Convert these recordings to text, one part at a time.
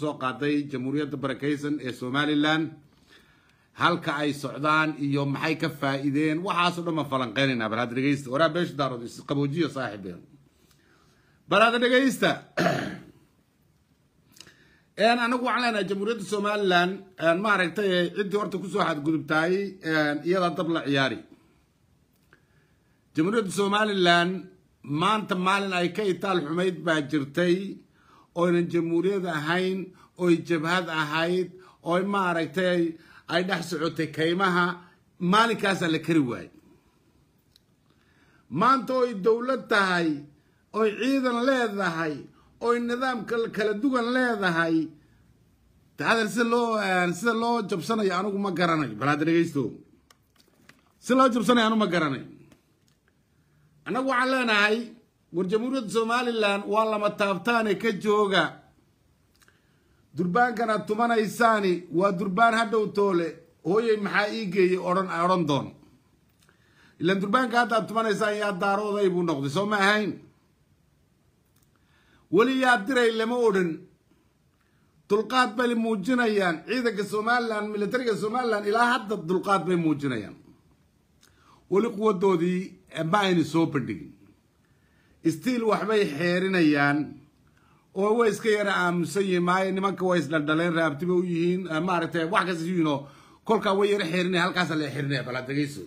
soo qaaday jamhuuriyadda barakaysan ee somalilan halka ay socdaan iyo maxay ka faa'iideen waxaasoo dhan ma falanqeynayna baraada dhegeysta waraa beesha daarood isqaboojiyo saaxiibeen baraada dhegeysta anagu waxaan leenahay jamhuuriyadda somalilan maaragtay ciddii horta kusoo xadgudubtaay iyadaa dab la ciyaari jamhuuriyadda somalilan maanta maalin ay ka itaal xumayd baa jirtay oynan jamhuuriyad ahayn oy jabhad ahayd oy ma aragtay ay dhex socotay kaymaha maalinkaasaa la kari waayey maanta oy dowlad tahay oy ciidan leedahay oy nidaam kala dugan leedahay hadal sida loo sida loo jabsanayo anugu ma garanayo bal hadda dhegeysto sida loo jabsanayo anugu ma garanayo annagu waxaan leenahay war jamhuuriyadda somalilan waa lama taabtaane ka jooga durbaankan aad tumanaysaani waa durbaan hadhow toole hooyay maxaa ii geeyey odhan odhan doon ilaan durbaanka hadda aad tumanaysaan yaa daarooday buu noqday soo ma ahayn weli yaa diray lama odhan dulqaad bay muujinayaan ciidanka somalilan milatariga somalilan ilaa hadda dulqaad bay muujinayaan weli quwadoodii ma ayna soo bandhigin stiil waxbay xeerinayaan oo way iska yara aamusan yihiin maayo nimanka way isdhaldhaleen raabtiba u yihiin eh, maaragtay wax kas isu yihiinoo kolkaa way yara xeerinaya halkaasa la xerinaya baladagayso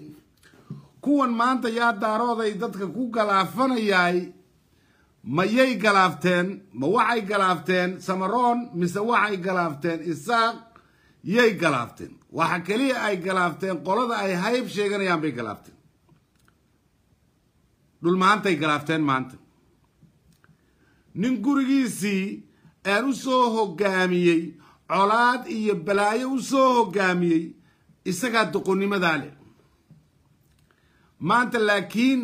kuwan maanta yaa daarooday dadka ku galaafanayaay mayay galaafteen ma waxay galaafteen samaroon mise waxay galaafteen isaaq yay galaafteen waxa keliya ay galaafteen qolada ay hayb sheeganayaan bay galaafteen dhulmaantay galaafteen maanta nin gurigiisii aan er u soo hoggaamiyey colaad iyo balaayo u soo hoggaamiyey isagaa doqonnimadaa leh maanta laakiin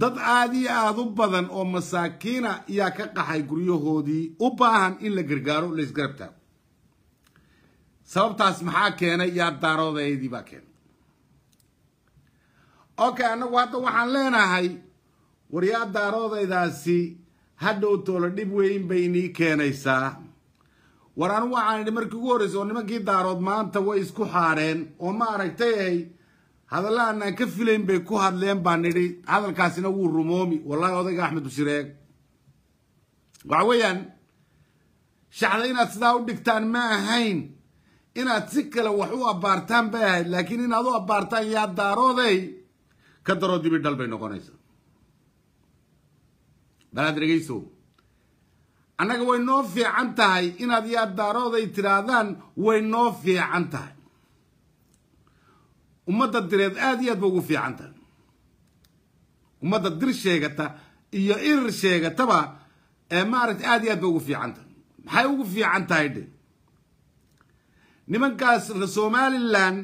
dad aad iyo aada u badan oo masaakiina yaa ka qaxay guryahoodii u baahan in la gargaaro laisgarab taago sababtaas maxaa keenay yaa daaroodaydii baa keenay okay annagu hadda waxaan leenahay waryaadda aroodaydaasi hadhow toolo dhib weyn bay inii keenaysaa war anigu waxaan idhi markii ugu horraysa oo nimankii daarood maanta way isku xaareen oo ma aragtay ahay hadallahaanaan ka filayn bay ku hadleen baan nidhi hadalkaasina wuu rumoomi wallahi odayga axmed bushireeg waxa weeyaan shaxda inaad sidaa u dhigtaan ma ahayn inaad si kale wax u abbaartaan bay ahayd laakiin inaad u abbaartaan yaa daaroodey Kaddaroo dib i dhal bay noqonaysaa bal aad dhegayso annaga way noo fiican tahay inaad yaaddaarood tidhaahdaan way noo fiican tahay ummadda direed aad iyo aad ba ugu fiican tahay ummadda dir sheegata iyo irir sheegataba ee maaragta aad iyo aad ba ugu fiican tahay maxay ugu fiican tahay dhe nimankaas reer somalilan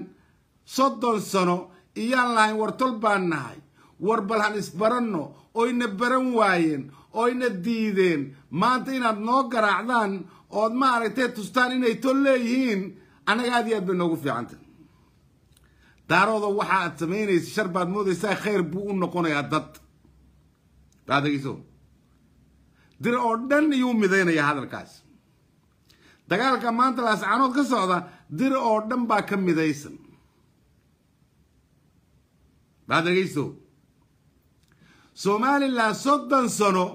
soddon sano iyaan lahayn war tol baan nahay war balhan isbaranno oyna baran waayeen oyna diideen maanta inaad noo garaacdaan ood ma aragtee tustaan inay tol leeyihiin annaga aad iyo aad bay noogu fiicanta daarooda waxa aad samaynaysa shar baad moodaysaa khayr buu u noqonayaa dad baadagiso dir oo dhan iyuu midaynaya hadalkaas dagaalka maanta laascaanood ka socda dir oo dhan baa ka midaysan bad dhegaysto somalilan soddon sano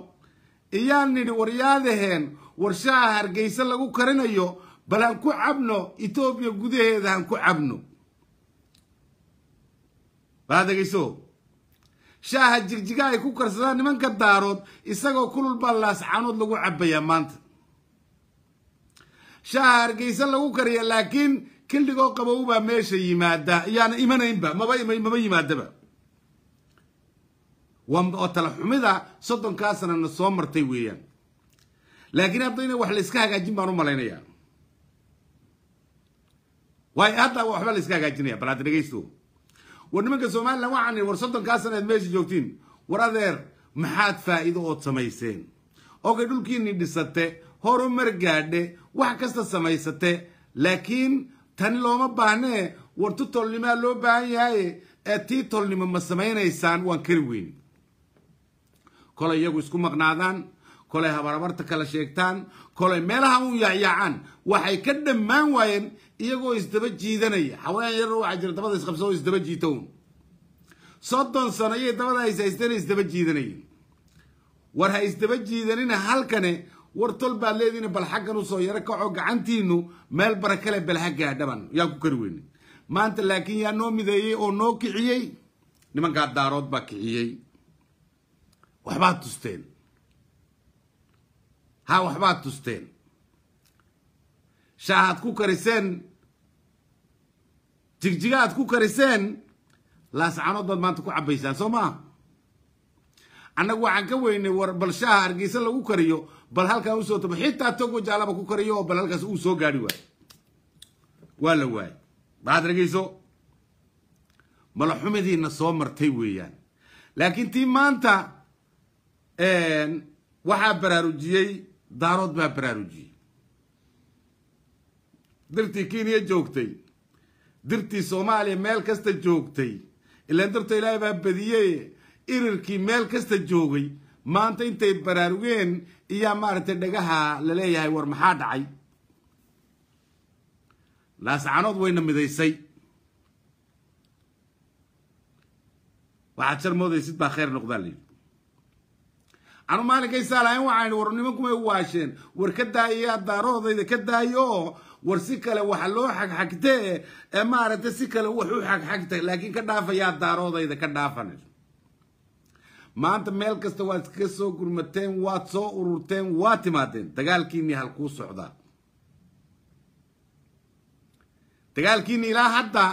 iyaan nidhi waryaadaheen warshaha hargeysa lagu karinayo bal han ku cabno etoobiya gudaheeda han ku cabno baad dhegayso shaaha jigjiga ay ku karsadaan nimanka daarood isagoo kulul baa laascaanood lagu cabbayaa maanta shaaha hargeysa lagu kariya laakiin killigoo qabowbaa meesha yimaada iyaana imanaynba maba maba yimaadaba oo tala xumida soddonkaa sanana soo martay weeyaan laakiin haddayna wax layska hagaajin baan u malaynayaa waayo hadda waxbaa la hagaajinaya bal hadda dhegeysto war nimanka somalilan waxaan war soddonkaa sana aad meesha joogtiin war adeer maxaad faa'iido ood samayseen oogay dhulkiinii dhisate horumar gaadhe wax kasta samaysate laakiin tani looma baahnee war tu tolnimaa loo baahan yahaye ee tii tolnimo ma samaynaysaan waan kari weyn kolay iyagu isku maqnaadaan kolay habarabarta kala sheegtaan kolay meelaha u yaacyaacaan waxay ka dhammaan waayeen iyagoo isdaba jiidanaya hawayaan yar waxaa jira dabada isqabsa oo isdaba jiita soddon sano iyay dabada haysaysteen isdaba jiidanayeen war ha isdaba jiidanina halkane war tol baad leediina bal xaggan usoo yaro kaco gacantiinu meel bara kale balhagaa dhaban yaa ku kari weyne maanta laakiin yaa noo mideeyey oo noo kiciyey nimankaa daarood baa kiciyey waxbaad tusteen ha waxbaad tusteen shaahaad ku kariseen jigjiga aad ku kariseen laascanood maanta ku cabaysaan soo maaha annagu waxaan ka weynay war bal shaaha hargeysa lagu kariyo bal halkaa usoo tabo xitaa togo jaalaba ku kariyo oo bal halkaas uu soo gaari waayo waa la waayay maxaad ragayso malaxumidiina soo martay weeyaan laakiin tii maanta waxaa baraarujiyey daarood baa baraarujiyey dirtii kenya joogtay dirtii soomaaliya meel kasta joogtay ilaan dirta ilaahay baa badiyey irirkii meel kasta joogay maanta intay baraarugeen iyaa maaragtay dhagaha la leeyahay war maxaa dhacay laascanood wayna midaysay waxaad shar moodaysid baa khayr noqdaa layidhi anu maalinkaisa lahayn waxaan war nimankumay waasheen war ka daayayaa daaroodayda ka daayo oo war si kale wax loo xagxagtee ee maaragta si kale wax u xagxagta laakiin ka dhaafayaa daaroodayda ka dhaafan maanta meel kasta waad iskaga soo gurmateen waad soo ururteen waad timaadeen dagaalkiinii halkuu socdaa dagaalkiinii ilaa hadda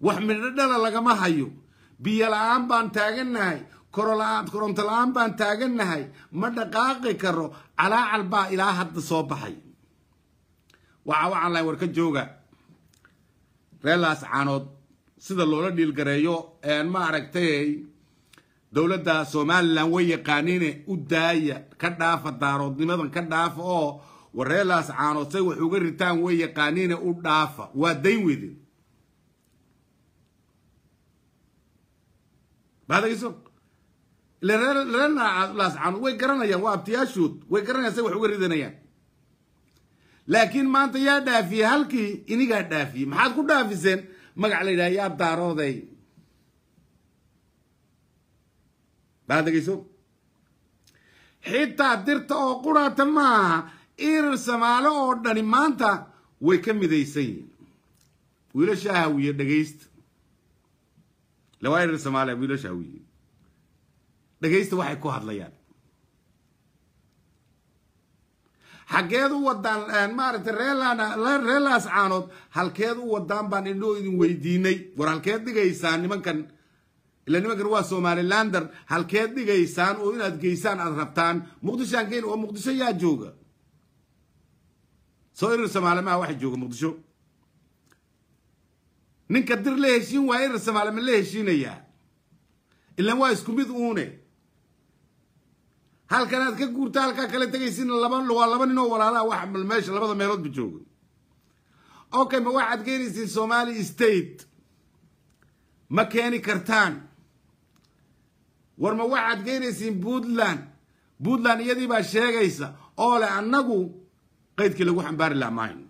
wax midhodhala lagama hayo biyo aan baan taagannahay koronto la-aan baan taagannahay ma dhaqaaqi karo calaacal baa ilaa hadda soo baxay waxaa wacawacanlahi war ka jooga reelaas caanood sida loola dhiilgareeyo ma aragtay dowladda somalilan way yaqaaniine u daaya ka dhaafa daaroodnimadan ka dhaafa oo war reelaas caanood say wax uga ritaan way yaqaaniine u dhaafa waa dayn weydin baadageyso reerlaascan way garanayaan waa abtiyaashood way garanayaan say wax uga ridanayaan laakiin maanta yaa dhaafiyey halkii inigaa dhaafiyey maxaad ku dhaafiseen magac la yidhaha yaa daarooday baadegeyso xitaa dirta oo quraata maaha irir samaale oo dhani maanta way ka midaysan midaysay wiilasha hawiye dhegaysta lewaa irir samaale wiilasha hawiye dhagaysta waxay ku hadlayaan xaggeed u wadaan eh, maaragtay reelaas caanood halkeed u wadaan baan inoo idin weydiinay war halkeed dhigaysaan nimankan ila nimankan waa somalilander halkeed dhigaysaan oo inaad geysaan aad rabtaan muqdisho aan oo muqdisho yaa jooga soo irir somaalimaha waxa jooga muqdisho ninka dir la heshiin waa irir somaalima la heshiinayaa ilan waa isku mid uune halkanaad ka guurta halkaa kala tegaysina labawaa laba ninoo walaalaa wax meesha labada meeloodba jooga okay ma waxaad geenaysiin somali state ma keeni kartaan war ma waxaad geenaysiin puntland puntland iyadiibaa sheegaysa oo leh annagu qaydkii lagu xambaari laha maayn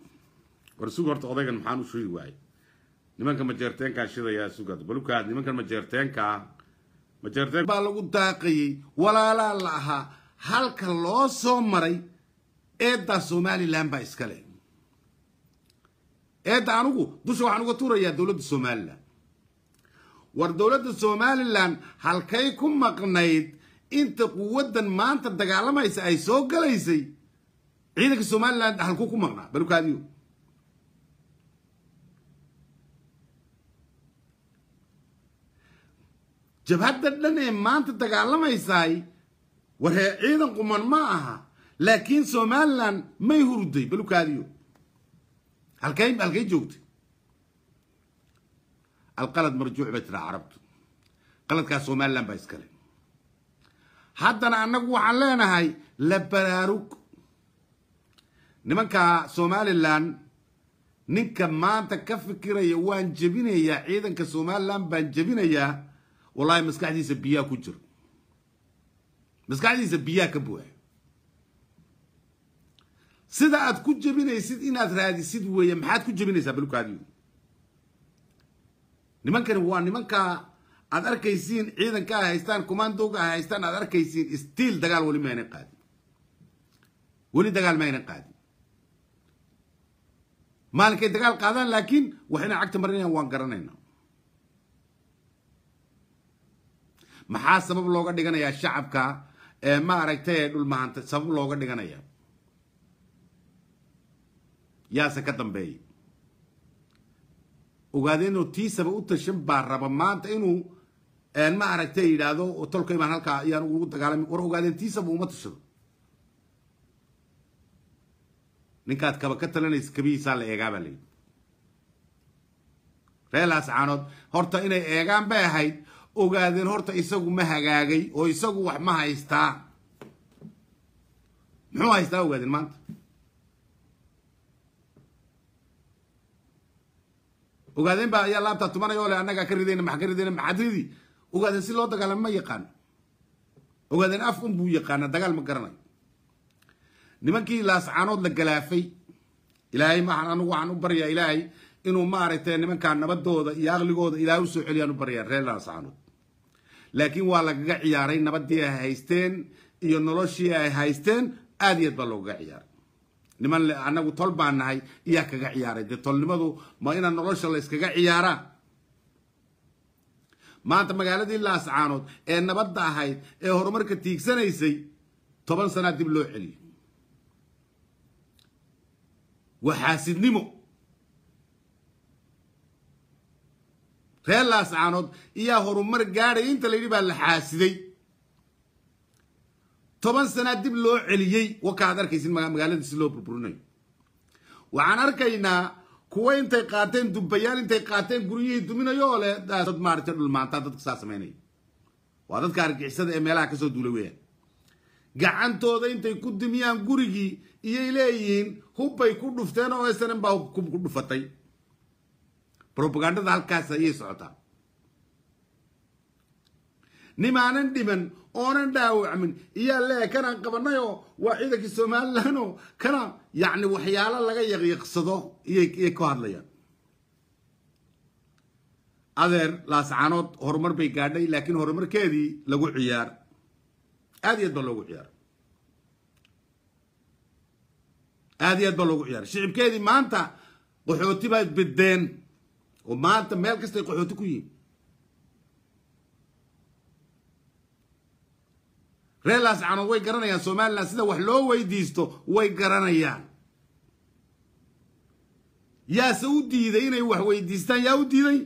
war sug horta odaygan maxaan u sheegi waayay nimanka majeerteenkaa shidaya sugad balubkaad nimankan majeerteenkaa majeerteeg baa lagu daaqayay walaalaa la ahaa halka loo soo maray eeddaa somalilan baa iskale eedda anugu dusha waxaan uga tuurayaa dowladda somalilan war dowladda somalilan halkay ku maqnayd inta quwaddan maanta dagaalamaysa ay soo galaysay ciidanka somalilan halkuu ku maqnaa balukaadiyo jabhadda dhan ee maanta dagaalamaysaay war hee ciidan quman ma aha laakiin somalilan may hurday balukaadiyo halkay halkay joogtay alqalad marjuuc bay tiraa carabtu qaladkaas somalilan baa iskale haddana annagu waxaan leenahay la baraarug nimanka somalilan ninka maanta ka fikiraya waan jebinayaa ciidanka somalilan baan jebinayaa wallahi maskaxdiisa biyaa ku jiro maskaxdiisa biyaa ka buuxa sida aad ku jebinaysid inaad raadisid weeye maxaad ku jebinaysaa balkaadi nimankani waa nimanka aad arkaysiin ciidanka a ah haystaan commandooga a ah haystaan aad arkaysiin stiil dagaal weli maaynan qaadin weli dagaal ma aynan qaadin maalinkay dagaal qaadaan laakiin wax inay cagta marinayaan waan garanayna maxaa sabab looga dhiganayaa shacabka ma aragtay dhulmahanta sabab looga dhiganaya yaase ka dambeeya ogaade inuu tiisaba u tashan baa raba maanta inuu ma aragtay yidhaahdo tolkay baan halkaa ayaan ugu dagaalami war ogaadeen tiisaba uma tashado ninkaad kaba ka talanaysa kabihiisaa la eegaa baa layidhi reelaas caanood horta inay eegaan bay ahayd ogaadeen horta isagu ma hagaagay oo isagu wax ma haystaa muxuu haystaa ogaadeen maanta ogaadeen baa ayaa laabtaa tumanaya ole annagaa ka ridayna maxa ka ridayna maxaad ridi ogaadeen si loo dagaalama ma yaqaano ogaadeen af un buu yaqaana dagaal ma garanayo nimankii laascaanood la galaafay ilaahay maahan anugu waxaan u baryaa ilaahay inuu maaragtay nimankaa nabadooda iyo aqligooda ilaahay usoo celiyaan u baryaa reer laascaanood laakiin waa lagaga ciyaaray nabadii ay haysteen iyo noloshii ay haysteen aad iyo aad baa loogaga ciyaaray niman anagu tol baan nahay iyaa kaga ciyaaray dee tolnimadu ma inaa nolosha layskaga yskaga ciyaaraa maanta magaaladii laascaanood ee nabadda ahayd ee horumarka tiigsanaysay toban sanaa dib loo celiyay waa xaasidnimo reer laascaanood iyaa horumar gaadhay inta layidhi baa la xaasiday toban sanaa dib loo celiyey waka aad arkaysin magaalada si loo burburinayo waxaan arkaynaa kuwa intay qaateen dubbayaal intay qaateen guryihii duminayo oo leh dad maaragta dhulmaantaa dadka saa samaynaya waa dadka argixisada ee meelaha kasoo duulay weyaan gacantooda intay ku dimiyaan gurigii iyay leeyihiin hubbay ku dhufteen oo esanin baa hub ku dhufatay robagandada halkaas ayay socotaa nimaanan dhiman oonan dhaawacmin iyaa le kanaan qabanay oo waa ciidankii somalilan oo kana yacni waxyaalo laga yaqyaqsado iyay ku hadlayaan adeer laascaanood horumar bay gaadhay laakiin horumarkeedii lagu ciyaar aad iyo aad baa loogu ciyaar aad iyo aad baa loogu ciyaar shicibkeedii maanta qaxooti baad bedeen oo maanta meel kastay qaxooti ku yihin reelaas canood way garanayaan somalilan sida wax loo weydiisto way garanayaan yaase u diiday inay wax weydiistaan yaa u diiday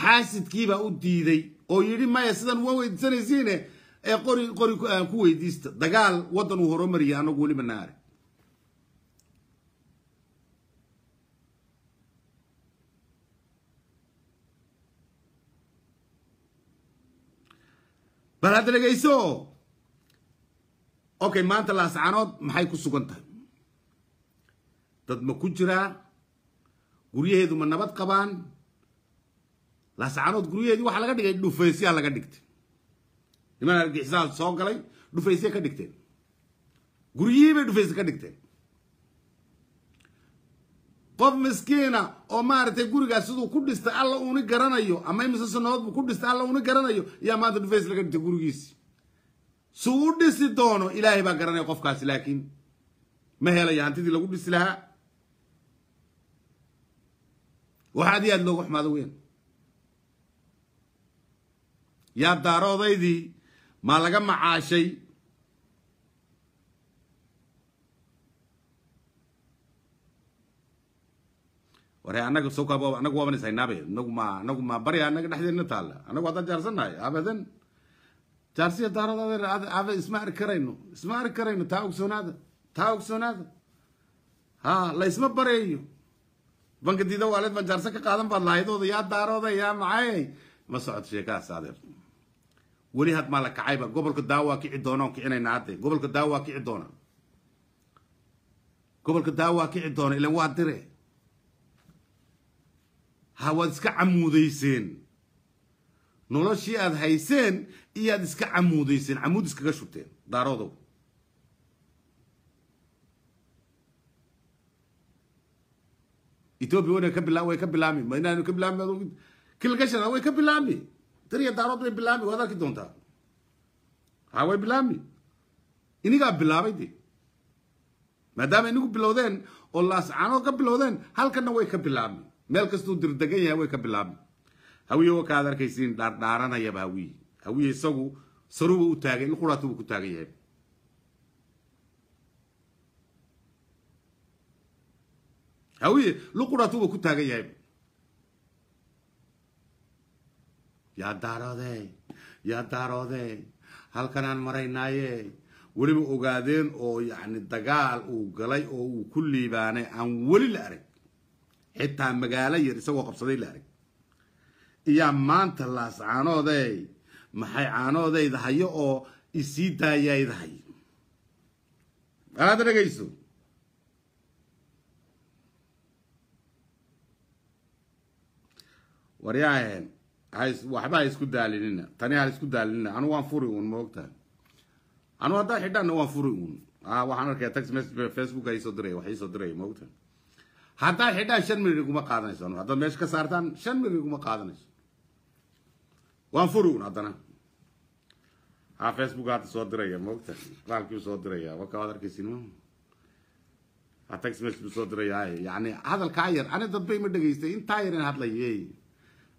xaasidkiibaa u diiday oo yidhi maya sidan wa weydiisanaysiine ee qori qori ku weydiista dagaal waddan uu horumariya annagu weliba naare bal had dhegayso okay maanta laascanood maxay ku sugan tahay dad ma ku jiraa guryaheedu ma nabad qabaan laascanood guryaheedii waxaa laga dhigay dhufaysyaa laga dhigtay niman argixisaa soo galay dhufayse ka dhigteen guryihii bay dhufayse ka dhigteen qof miskiina oo maaragtay gurigaas siduu ku dhistay alla uuna garanayo ama imise sanadoodbu ku dhistay alla uuna garanayo yaa maanta dhufays laga dhintay gurigiisi suu u dhisi doono ilaahay baa garanaya qofkaasi laakiin ma helaya hantidii lagu dhisi lahaa waxaad ad i aad looga xumaada weyn yaa daaroodaydii maa laga macaashay ware anaga so anagu waabanaysaynaab inagu ma anagu ma bari anaga dhexdeena taalla anagu haddaan jaarsannahay abadan jaarsiya daarad adeer abe isma arki karayno isma arki taa ogsoonaada taa ogsoonaada ha la isma bareeyo banka diido waaleed baa jaarsa ka qaadan baad lahaydooda yaa daarooda yaa macay ma socoto sheekahaas adeer weli had maa la kacayba gobolka daawo kici doona on kicinayna hadde gobolka daawo kici doona gobolka daawo kici doona ilan waa dire hawaad iska camuudayseen noloshii aad hayseen iyaad iska camuudayseen camuud iskaga shubteen daaroodow ethoopia wana ka bila way ka bilaami ma ka bilaami kilgashana way ka bilaami dariya daarood way bilaami waad arki doontaa ha way bilaami inigaa bilaabay de maadaama inigu bilowdeen oo laascaanood ka bilowdeen halkanna way ka bilaami meel kastuu dirdegan yahay way ka bilaabmi hawiye wakaad arkaysiin dhaardhaaranayaba hawiye hawiye isagu saruba u taagay in ku taagan yahay hawiye luquraatuba ku taagan yahay yaa daaroodey yaa daaroodey halkanaan maraynaaye weliba ogaadeen oo yacni dagaal uu galay oo uu ku liibaanay aan weli la arag xitaa magaalo yar isagoo qabsaday la arag iyaa maanta laas caanoodey maxay caanoodayda hayo oo isii daayaydahay hay aada dhegayso waryaaheen waxba ha isku daalinina tani ha isku daalinina anu waan furi uun ma ogtahay anu haddaan xidhaanna waan furi uun ah, waxaan arkaya text message facebook ha iisoo diraya wax iisoo diraya ma hadaa xidhaan shan milyan iguma qaadanaysa haddaad meesha ka saartaan shan milyan iguma qaadanayso waan furun haddana ha facebook hadda soo diraya maogta baalkiibu soo diraya waka waad arkaysin atax mesh buu soo diraya yani hadalkaa yar ani dadba ma dhegaystay intaa yar in hadlaye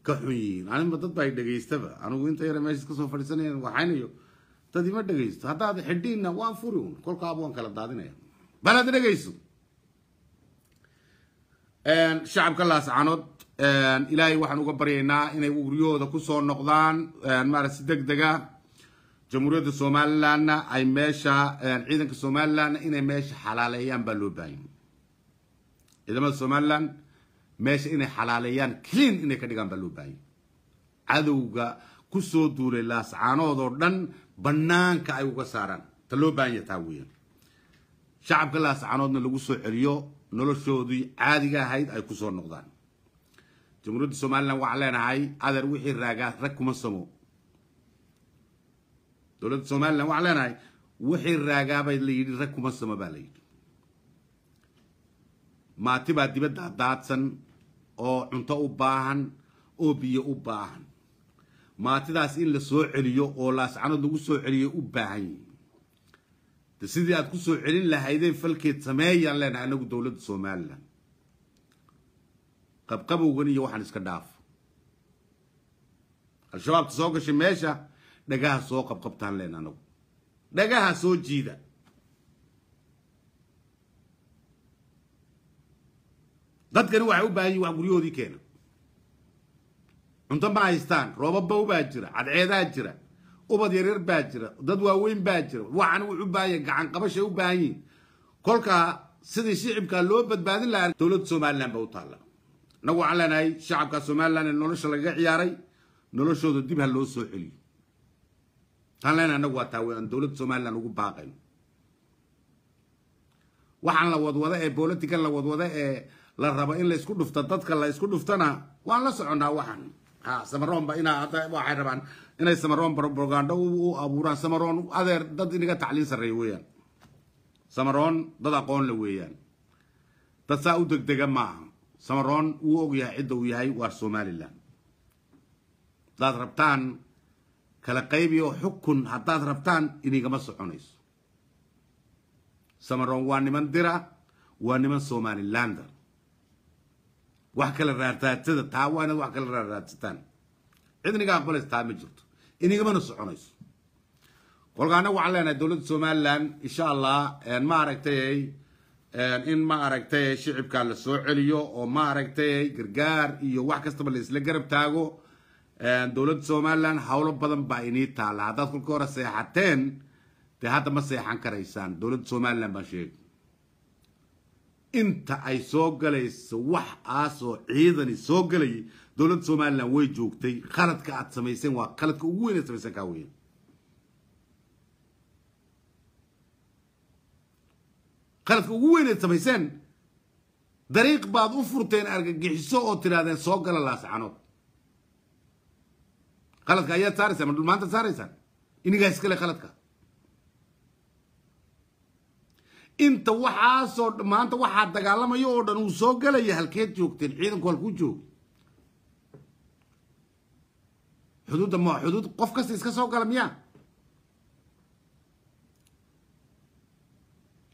ka xun yihiin anima dadba ay dhegaystaba anigu inta yar meeshaas kasoo fadhiisanayan waxaynayo dad ima dhegaysto haddaad xidhiinna waan furi un waan kala daadinaya bal dhegayso shacabka laascanood ilaahay waxaan uga baryaynaa inay guryahooda kusoo noqdaan maarata si deg dega jamhuuriyadda somalilandna ay meesha ciidanka somalilanna inay meesha xalaaleeyaan baa loo baahanya ciidamada somalilan meesha inay xalaaleeyaan clean inay ka dhigaan baa loo baahanya cadowga kusoo duulay laascaanood oo dhan banaanka ay uga saaraan ta loo baahanya taa weeyaan shacabka laascanoodna lagu soo celiyo noloshoodii caadiga ahayd ay kusoo noqdaan jamhuuriyadda somalilan waxaa leenahay adar wixii raagaa rag kuma samo dowladda somalilan waxaan leenahay wixii raagaabay la yidhi rag kuma samo baa la yidhi maati baa dibadda daadsan oo cunto u baahan oo biyo u baahan maatidaas in la soo celiyo oo laascanood lagu soo celiyo u baahan yihi sidii aad kusoo celin lahaydeen falkeed sameeyaan leenahay anagu dowladda somalilan qabqabowgan iyo waxaan iska dhaaf al-shabaabka soo gashay meesha dhagaha soo qabqabtaan leen anagu dhagaha soo jiida dadkani waxay u baahan yihin wax guryahoodii keena cunto ma haystaan roobabba ubaa jira cadceedaa jira ubad yaryar baa jira dad waaweyn baa jira waxan wuxu baahanya gacan qabasha u baahan yihin kolkaa sidii shicibka loo badbaadin lahaa dowladda somalilan baa u taalla inagu waxaan leenahay shacabka somalilan ee nolosha lagaga ciyaaray noloshooda dib ha loo soo celiyo waxaan leenahay inagu waa taa aan dowladda somalilan ugu baaqayno waxaan la wadwada ee politican la wadwada ee la rabo in laysku dhufto dadka la ysku dhuftana waan la soconnaa waxaan samaroonba inaa waxay rabaan inay samaroon propaganda u abuuraan samaroon adeer dad iniga tacliin sarreeya weeyaan samaroon dad aqoon la weeyaan dad saa u degdega maaha samaroon wuu ogyahay cidda uu yahay waa somalilan haddaad rabtaan kala qaybiyo xukun haddaad rabtaan inigama soconayso samaroon waa niman dira waa niman somalilander wax kala raartaatada taa waa inaad wax kala raarraadsataan cidnigaan qoleys taa ma jirto inigamana soconayso kolka annaga waxaan leenahay dowladda somalilan insha allah ma aragtay in ma aragtay shicibka lasoo celiyo oo ma aragtay gargaar iyo wax kastaba laisla garab taago dowladda somaliland howlo badan baa inii taalla haddaad kulka hore seexateen dee hadda ma seexan karaysaan dowladda somaliland baan sheegay inta ay soo galayso wax aasoo ciidani soo galayay dowladda somalilan way joogtay khaladka aad samayseen waa khaladka ugu weyn aad samayseen kaa weyn khaladka ugu weyn aad samayseen dariiq baad u furteen argagixiso oo tidhaahdeen soo gala laascanood khaladka ayaad saaraysaan ma dhul maanta saaraysaan inigaa iskale khaladka inta waxaasoo maanta waxaa dagaalamayo oo dhan uu soo galaya halkeed joogteen ciidanku halkuu jooga xuduudda ma xuduud qof kasta iska soo gala miya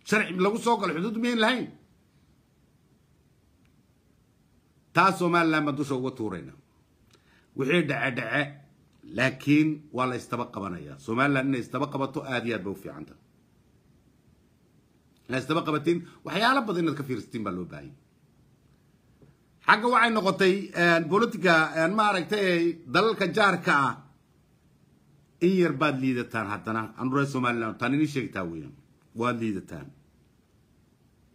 sharci lagu soo galo xuduud miyayn lahayn taas somalilan ba dusha uga tuurayna wixii dhace dhace laakiin waa la istaba qabanayaa somalilan inay istaba qabato aad iyo aad ba u fiican haysdaba qabatin waxyaala badan inaad ka fiirsatiin baa loo baahay xagga waxay noqotay eh, politica eh, maaragtay eh, dalalka jaarka ah in yar baad liidataan haddana anu reer somaliland taan inii sheegtaa weyan waad liidataan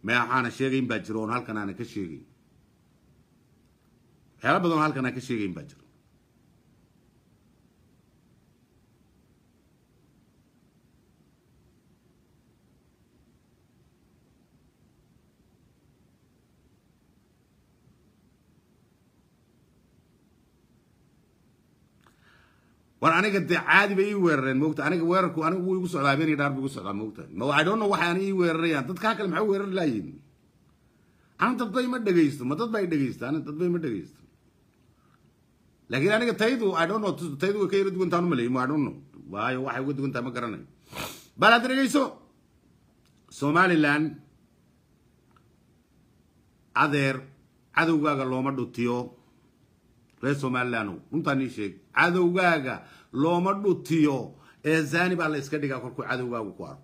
meaxaana sheegayn baa jiro oon halkan aana ka sheegayn waxyaalo badan oo halkan aan ka sheegayn baa jiro war aniga dee caadi bay ii weerareen mogta aniga weerarku aniga wuu igu socdaa habeenii dhaar buu igu socdaa mogta ma I don't know waxay ii weerarayaan dadkaa kale maxaa weerari ana ani dadbay ma dhegaysto ma dad baa i dhegaysta ani dadbay ma dhegaysto laakiin aniga taydu I don't know taydu way ka yara duwan taanu maleeyimo I don't know waayo waxay uga duwan ma garanayo bal aad dhegayso somaliland adeer cadowgaaga looma dhutiyo reer somalilan runtaanii sheeg cadowgaaga looma dhutiyo ee zani baa la iska dhigaa korkuu cadowgaagu ku arko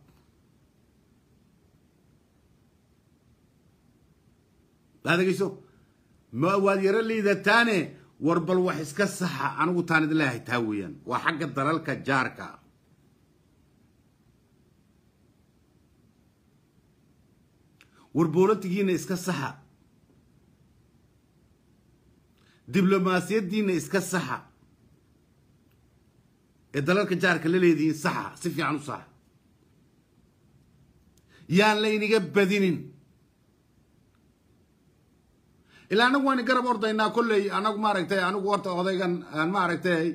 waad degeyso waad yaro liidataane war bal wax iska saxa anigu taan idinleeyahay taa weeyaan waa xagga dalalka jaarka war boolatigiina iska saxa diblomaasiyaddiina iska saxa ee dalalka jaarka la leedihiin saxa si fiican u saxa yaan layniga badinin ilaa anagu waan garab ordaynaa kolley anagu maaragtay anugu horta odaygan aan maaragtay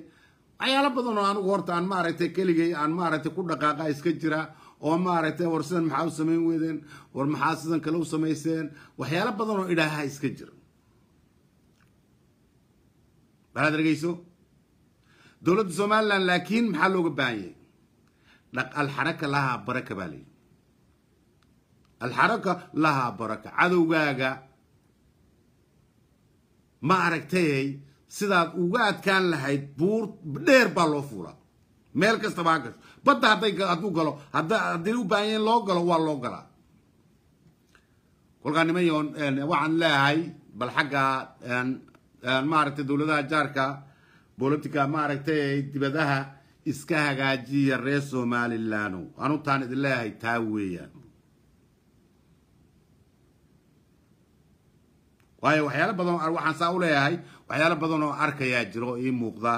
waxyaalo badan oo anugu horta aan maaragtay keligay aan maaragtay ku dhaqaaqa iska jira oo maaragtay war sidan maxaa u samayn weydeen war maxaa sidan kale u samayseen waxyaalo badan oo idhaaha iska jira dalaad ergeyso dowladda somalilan laakiin maxaa looga baahan yahay alxaraka lahaa baraka baa layidhi alxaraka lahaa baraka cadowgaaga ma aragtayay sidaad uga adkaan lahayd buur dheer baa loo fuulaa meel kastaba ha gasto badda hadday hadduu galo hadda hadday u baahan yahin loo galo waa loo galaa kolkaa niman waxaan leeyahay bal xagga maaragtay dowladaha jaarka bolotika maaragtay dibadaha iska hagaajiya reer somalilan anutaan idin leeyahay taa weeyaan waayo waxyaala badan oo waxaan saa u leeyahay waxyaalo badan oo arkayaa jiro oo ii muuqda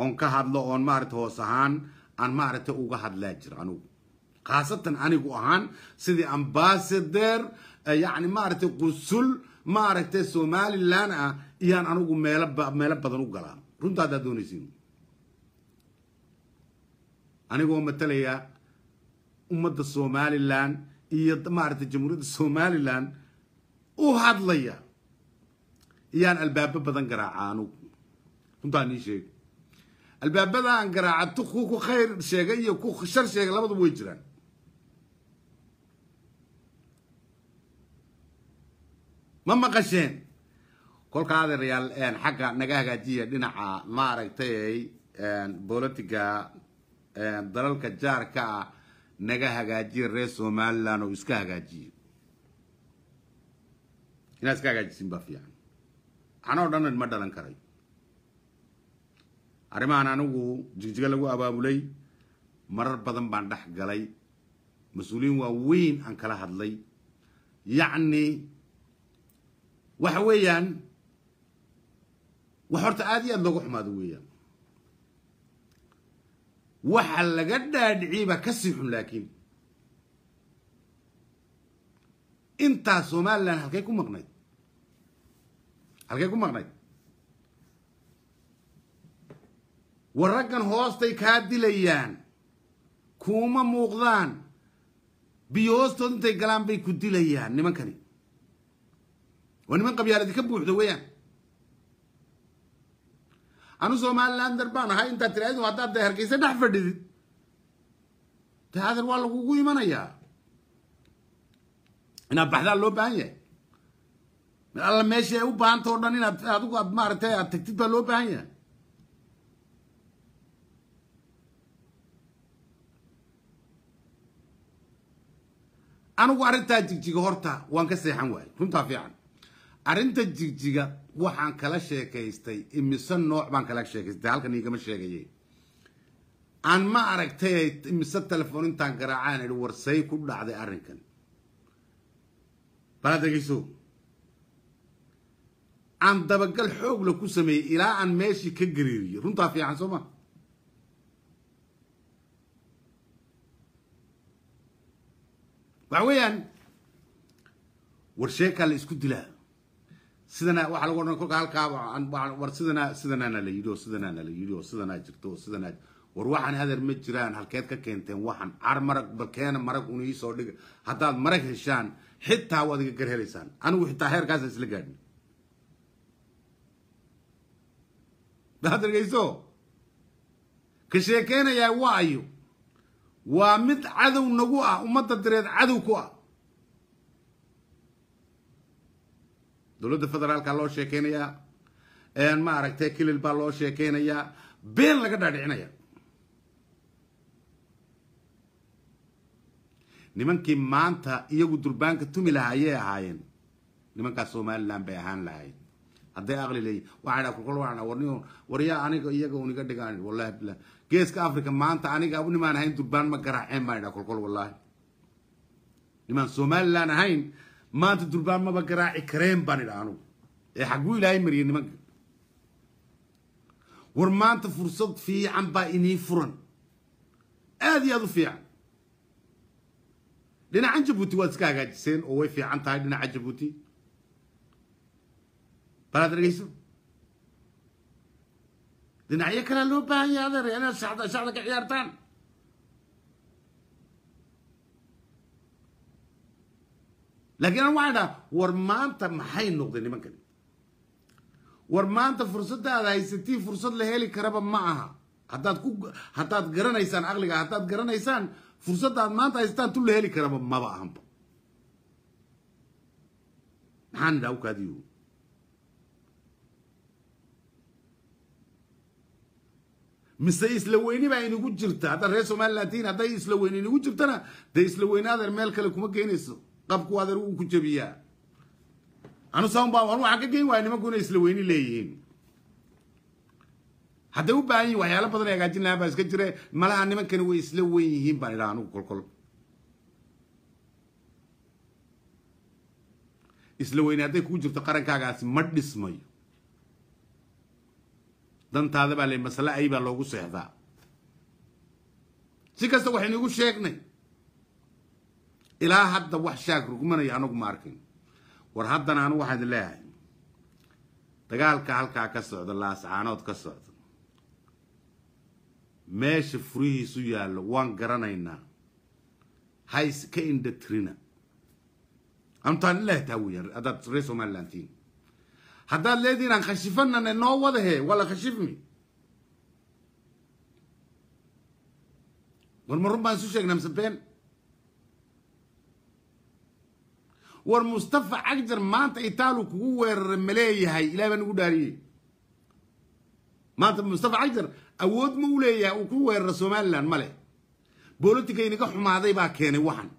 oon ka hadlo oon maaragta hoos ahaan aan maaragtay uga hadlaa jir anugu khaasatan anigu ahaan sidii ambasader yacni maaragtay qusul maaragtay somalilan ah iyaan anigu meelo badan u galaa runta haddaad doonaysiin anigoo matalaya ummadda somalilan iyo maaragtay jamhuuriyadda somalilan u hadlaya iyaan albaabo badan garaaca anugu runtaa nii sheeg albaabadaan garaaca tu ku khayr sheega iyo ku shar sheega labaduba way jiraan ma maqasheen kolka adeerayaal xagga naga hagaajiya dhinaca maaragtay bolotiga dalalka jaarka ah naga hagaajiya reer somalilan oo iska hagaajiye inaad iska hagaajisin baa fiican anoo dhan ma dhalan karay arrimahan anigu jigjiga lagu abaabulay marar badan baan dhex galay mas-uuliyiin waaweyn aan kala hadlay yacni waxa weeyaan wax horta aada iyo aad looga xumaado weeyaan waxa laga dhaadhiciyey baa ka sii xun laakiin intaa somalilan halkay ku maqnayd halkay ku maqnayd war raggan hoostay kaa dilayaan kuuma muuqdaan biyo hoostood intay galaan bay ku dilayaan nimankani waa niman qabyaaladi ka buuxda weeyaan anu somalilander baan ahay intaad tiraadu haddaad de hargeysa dhex fadhidid de adar waa lagugu imanayaa inaad baxdaa loo baahan yahay mid alla meesha ay u baahanta o dhan inaad adigu aad maaragtay aad tagtid baa loo baahan yahay anigu arrintaa jigjiga horta waan ka seexan waaye runtaa fiican arrinta jigjiga waxaan kala sheekaystay imise nooc baan kala sheekaystay halkan igama sheegayay aan ma aragtay imise telefoon intaan garaacaan idhi warsay ku dhacday arrinkan bala degeyso aan dabagal xoogla ku sameeyey ilaa aan meeshii ka gariiriyo runtaa fiican soo ma waxa weeyaan warsheekaa la isku dilaa sidana waxa lagu odhan kolka halkaa war sidana sidanaana la yidhi oo sidanaana la yidhi oo sidanaa jirto oo sidanaa war waxaan hadeer ma jiraan halkeed ka keenteen waxaan car marag bal keena marag una iisoo dhiga haddaad marag heshaan xitaa waad iga garhelaysaan anigu xitaa heerkaasa isla gaadhin daad dhegayso ka sheekeynayaa waayo waa mid cadow nagu ah ummadda direed cadow ku ah dowladda federaalka loo sheekeynayaa maaragtay kilil baa loo sheekeynayaa been laga dhaadhicinaya nimankii maanta iyagu durbaanka tumi lahaayey ahaayeen nimankaas somalilan bay ahaan lahaayeen hadday aqli leeyiin waxaydha war waryaa aniga iyaga uniga dhigaan wallahi billah geeska africa maanta aniga unimaan ahayn durbaan ma garaaceen baa idha kolkol wallahi nimaan somalilan ahayn maanta durbaan maba garaaci kareen baan idha anugu ee xagguu ilaahay mariye nimanka war maanta fursad fiican baa inii furan aada iyo aada u fiican dhinaca jabuuti waad iska hagaajiseen oo way fiican tahay dhinaca jabuuti balaad dhegeyso dhinacyo kalaa loo baahan yaha adeer inaad shacda shaxda ka ciyaartaan laakiin aan waxaan dhahaa war maanta maxay noqday nimankani war maanta fursadaada haysatii fursad la heli karaba ma aha haddaad ku haddaad garanaysaan caqliga haddaad garanaysaan fursaddaad maanta haysataan tu la heli karaba maba ahanba maxaan idhaa ukaadiyo mise isla weyni baa inagu jirta haddaad reer somalilan tihiin hadday isla weyni inagu jirtana dee isla weynaadeer meel kale kuma keenayso qabku adeer wuu ku jabiyaa anusaunbaa anu waxaan ka geyn waaya nimankuna isla weyni leeyihiin hadday u baahan yihin waxyaalo badan ee hagaajin lahaan baa iska jire malaha nimankani way isla weyn yihiin baan idhaha anugu kolkol isla weyne hadday kugu jirto qarankaagaasi ma dhismayo dantaada baa le masale ay baa loogu seexdaa si kasta waxaynu igu sheegnay ilaa hadda wax shaag rugmanaya anagu ma arkin war haddana anigu waxaan idin leeyahay dagaalka halkaa ka socda laascaanood ka socda meesha furihiisu yaallo waan garanaynaa hays ka indhatirina amtaanilahi taa weyaan haddaad reer somaliland tihiin haddaad leedihin aan khashifanana noo wadahe wala khashifmi war ma run baan isu sheegnaa mse been war mustafa cagjar maanta itaalu kugu weeraray maleeyahay leeyahay ilahi baa nagu dhaariyey maanta mustafa cagjar awood ma u leeyahay uu ku weerara somalilan male bolotika inaga xumaaday baa keenay waxan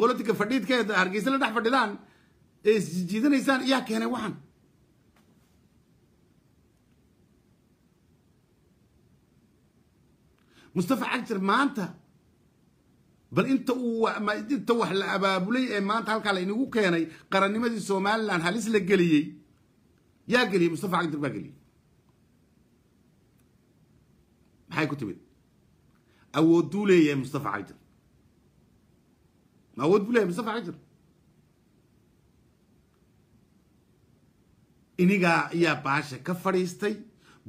bolotika fadhiidkeeda hargeysa la dhex fadhidaan ee isjiidanaysaan iyaa keenay waxan mustafa cagjar maanta bal inta inta wax la abaabulay ee maanta halkaa la keenay qarannimadii somalilan halis la geliyey yaa geliyey mustafa cagdir baa geliyey maxay ku timid awood buu leeyahay mustafa cagdir ma awood buu leeyahay mustafa cagdir inigaa ayaa baasha ka fadhiistay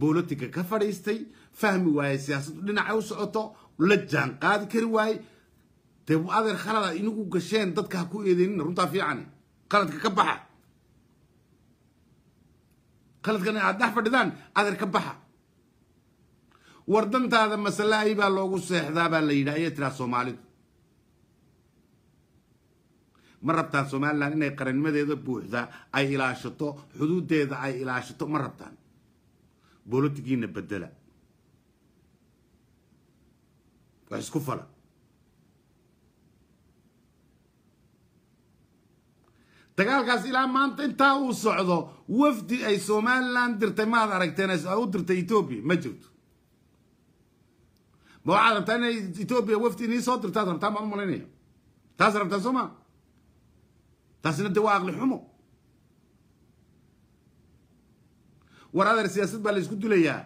bolotika ka fadhiistay fahmi waayey siyaasaddu dhinacay u socoto la jaan qaadi kari waaye dee waa adeer khalada inagu gasheen dadka ha ku eedeynina runtaa fiican qaladka ka baxa qaladkan aad dhex fadhidaan adeer ka baxa war dantaada masalaahi baa loogu seexdaa baa la yidhaha ayay tiraa soomaalidu ma rabtaan somalilan inay qarannimadeeda buuxda ay ilaashato xuduuddeeda ay ilaashato ma rabtaan bolotigiina bedela wax isku fala dagaalkaas ilaa maanta intaa uu socdo wafdi ay somalilan dirtay maad aragteen u dirtay etoobiya ma jirto ma waxaad rabtaa inay etoobiya wafdi inii soo dirtaad rabtaa maan u malaynaya taas rabtaa soo maa taasina dee waa aqli xumo war adeer siyaasad baa laysku dulayaa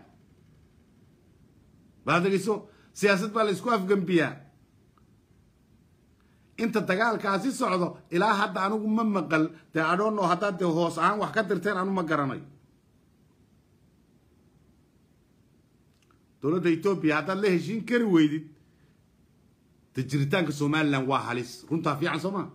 baad dhegeyso siyaasad baa laysku afgambiyaa inta dagaalkaasi socdo ilaa hadda anigu ma maqal dee adhoonno haddaad dee hoos ahaan wax ka dirteen anu ma garanay dowladda etoobiya haddaad la heshiin kari weydid de jiritaanka somalilan waa halis runtaa fiican soo maa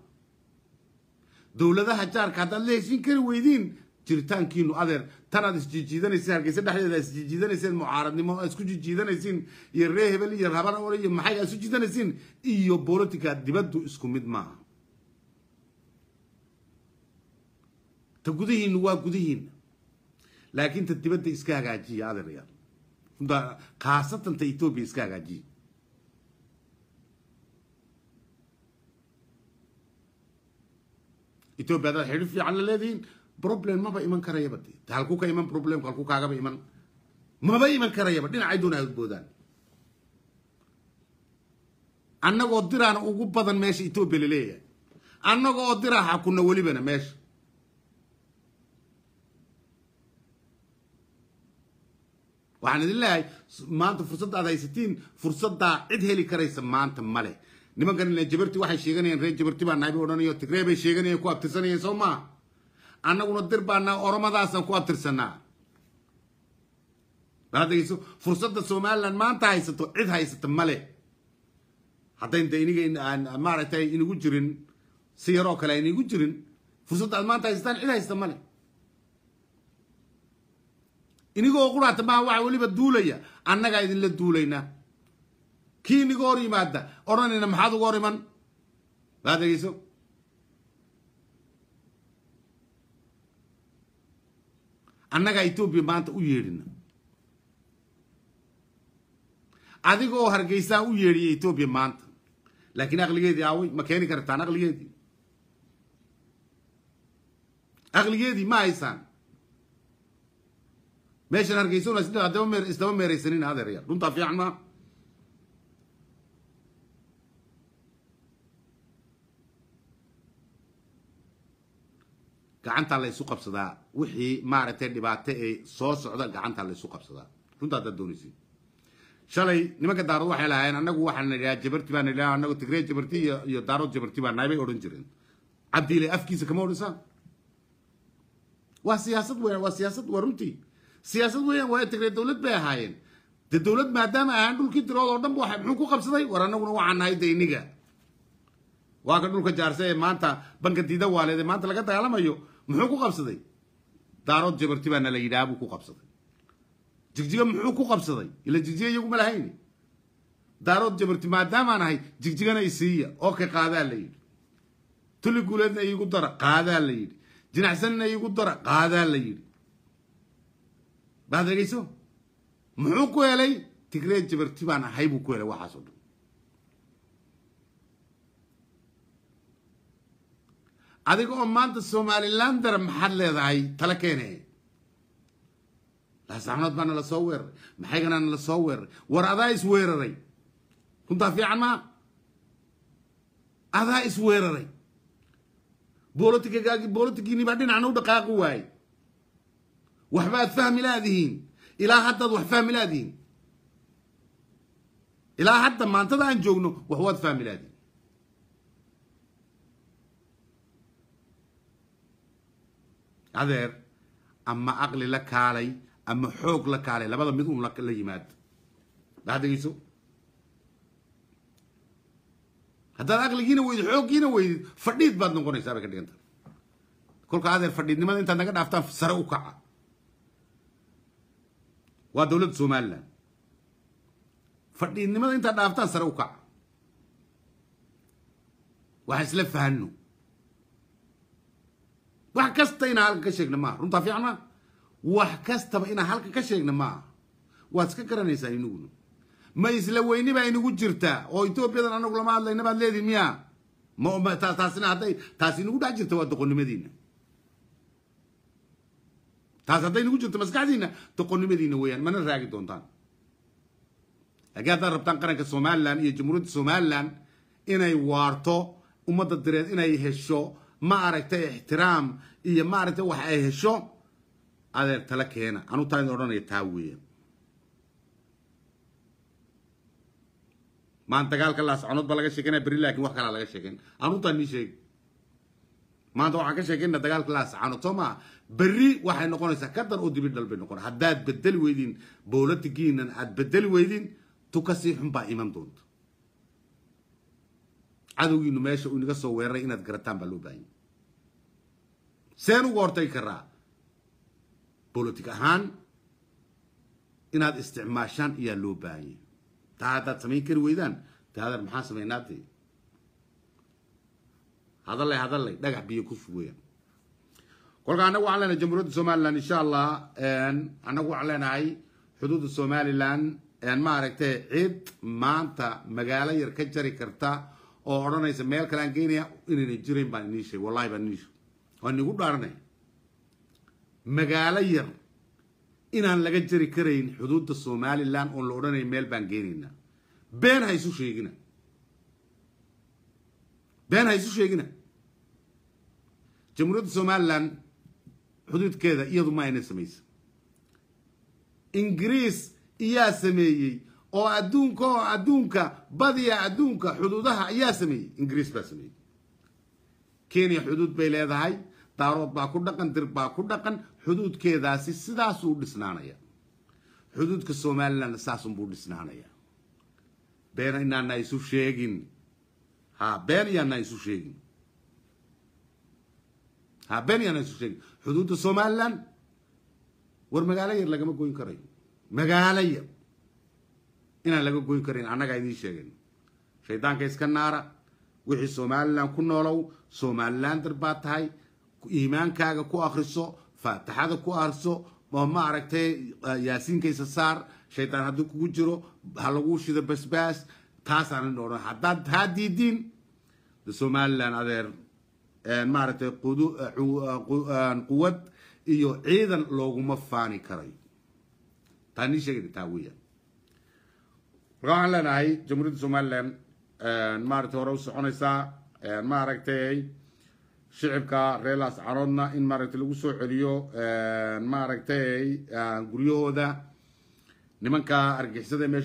dowladaha jaarka haddaad la heshiin kari weydiin jiritaankiinu adeer tanaad isjiijiidanaysa hargeysa dhexdeeda isjiijiidanayseen mucaaradnimo isku jiijiidanaysiin iyo ree hebel iyo rabana ole iyo maxay isu jiidanaysiin iyo bolotika dibaddu isku mid maaha ta gudihiinu waa gudihiin laakiin ta dibadda iska hagaajiya adeeryaal khaasatan ta etoobiya iska hagaajiya etoobia adaad xidhi fiican la leedihiin problem maba iman karayaba de halku ka iman problem halku kaagaba iman maba iman karayaba dhinacay doona adboodaan annagoo diraana ugu badan meesha etoobiya laleeyahay annagaoo diraa xakunna welibana meesha waxaan idin leeyahay maanta fursadda aad haysatiin fursadaa cid heli karaysa maanta male nimankan jabarti waxay sheeganayaan reer jabarti baa naabi odhanayo tigreebay sheeganayeen ku abtirsanayeen soo maa annaguna dir baanaa oromadaasaan ku abtirsanaa baadageyso fursadda somalilan maanta haysato cid haysata male haddayna iniga aan maaragtay inagu jirin si yaroo kale aynigu jirin fursadda aad maanta haysataan cid haysata male inigoo quraata maaha waxaa weliba duulaya annagaa idinla duulaynaa kii iniga hor yimaada odhanayna maxaad uga hor iman baadegeyso annagaa etoobiya maanta u yeedhina adigoo hargeysaa u yeedhiya etoobiya maanta laakiin aqligeedii aaway ma keeni kartaan aqligeedii aqligeedii ma haysaan meeshan hargeysa isdaba meeraysanina adeeryaal dhuntaa fiican maa gacantaa laysu qabsadaa wixii maaragtay dhibaato ee soo socda gacantaa laysu qabsadaa runta haddaad doonaysid shalay nimanka daarood waxay lahaayeen annagu waxaan idhaha jabarti baan idhaha annagu tigree jabarti iyo iyo daarood jabarti baa nahay odhan jireen cabdiile afkiisa kama odhansaan waa siyaasad weeyaan waa siyaasad waa runtii siyaasad weeyaan waa tigree dowlad bay ahaayeen de dowlad maadaama ahaan dhulkii dirood oo dhanba waxa muxuu ku qabsaday war annaguna waxaan nahay deyniga waa ka dhulka jaarsa ee maanta banka diida waaleed ee maanta laga dagaalamayo muxuu ku qabsaday daarood jabarti baana la yidhaha buu ku qabsaday jigjiga muxuu ku qabsaday ila jigjiga iyaguma lahayn daarood jabarti maadaamaan ahay jigjigana isiiya oo ka qaadaa la yidhi tuli guuleedna iigu dara qaadaa la yidhi jinacsanna iigu dara qaadaa la yidhi baad dhegayso muxuu ku helay tigree jabarti baan ahay buu ku helay waxaasoo dhan adiga oo maanta somalilan maxaad leedahay tala keene lasaxnood baa nala soo weeraray maxaygana nala soo weeraray war adaa isweeraray runtaa fiican maa adaa isweeraray bolotigagaagi bolotigiini baa dhinacna u dhaqaaqi waayey waxba aad fahmi laadihiin ilaa haddaad wax fahmi laadihiin ilaa hadda maantada aan joogno waxwaad fahmi laadihiin adeer ama caqli la kaalay ama xoog la kaalay labada mid un la yimaado adegeyso haddaad caqligiina weydid xooggiina weydid fadhiid baad noqonaysaa bay ka dhiganta kolka adeer fadhiidnimada intaad naga dhaaftaan sare u kaca waa dowladda somalilan fadhiidnimada intaad dhaaftaan sare u kaca waxaa isla fahanno wax kasta inaan halkan ka sheegna maaha runtaa fiican maa wax kastaba inaa halkan ka sheegna maaha waad iska garanaysaa inuguna ma isla weyni baa inagu jirtaa oo etoobiyadan anagu lama hadlayna baad leedihin miya mtaasina hadday taasi inagu dhex jirta waa doqonnimadiina taas hadday nagu jirto maskaxdiina doqonnimadiina weeyaan mana raagi doontaan laakiin haddaad rabtaan qaranka somalilan iyo jamhuuriyadda somalilan inay waarto ummadda direed inay hesho ma aragtay ixtiraam iyo maaragtay wax ay hesho adeer tala keena anu taa idin odhanaya taa weeyaan maan dagaalka laasconood ba laga sheekeynaya beri laakin wax kalaa laga sheekeyn anuntaa nii sheeg maanta waxaan ka sheekeynaa dagaalka laascanood soo maa berri waxay noqonaysaa ka dan oo dibid dhal bay noqona haddaad bedeli weydin bowladigiinan aad bedeli weydin tukasii xun baa iman doonta cadowgiinu meesha uu inaga soo weeraray inaad garataan baa loo baahanya seen uga hortagi karaa bolotic ahaan inaad isticmaashaan ayaa loo baahanya taa haddaad samayn kari weydaan ta hadal maxaa samaynaade hadallay hadallay dhagax biyo ku fugeya kolka annagu waxaan leenahay jamhuuriyadda somaliland insha allah annagu waxaan leenahay xuduudda somaliland maaragtay cid maanta magaalo yar ka jari karta oo odhanaysa meel kale aan geynaya inayna jirayn baan iniisheeg wallahi baan waan igu dhaarnay magaalo yar inaan laga jari karayn xuduudda somalilan oon la odhanay meel baan geenaynaa been ha isu sheegina been ha isu sheegina jamhuuriyadda somalilan xuduudkeeda iyadu ma ayna samaysa ingiriis iyaa sameeyey oo adduunka oo adduunka badiya adduunka xuduudaha ayaa sameeyey ingiriis baa sameeyey kenya xuduud bay leedahay daarood baa ku dhaqan dir baa ku dhaqan xuduudkeedaasi sidaasuu dhisnaanaya xuduudka somalilan saasunbuu dhisnaanaya been inaana isu sheegin ha been iyaana isu sheegin ha been iyaana isu sheegin xuduudda somalilan war magaalo yar lagama goyn karayo magaalo yar inaan laga goyn karayn annagaa idiin sheegayn shaydaanka iska naara wixii somalilan ku noolow somalilander baa tahay iimaankaaga ku akhriso faataxada ku akhriso oo ma aragtay ah, yaasiinkaysa saar shaytaan hadduu kugu jiro ha laguu shido basbaas taasaan odhan haddaad taa diidiin somalilan adeer maaragtay eh, eh, eh, quwad iyo ciidan looguma faani karay taa nii sheegayna taa weeyaan waxaan leenahay jamhuuriyadda somalilan maaragtay hore u soconaysaa maaragtay shicibka reer laascaroodna in maaragtay lagu soo celiyo maaragtay guryahooda nimanka argixisada meesha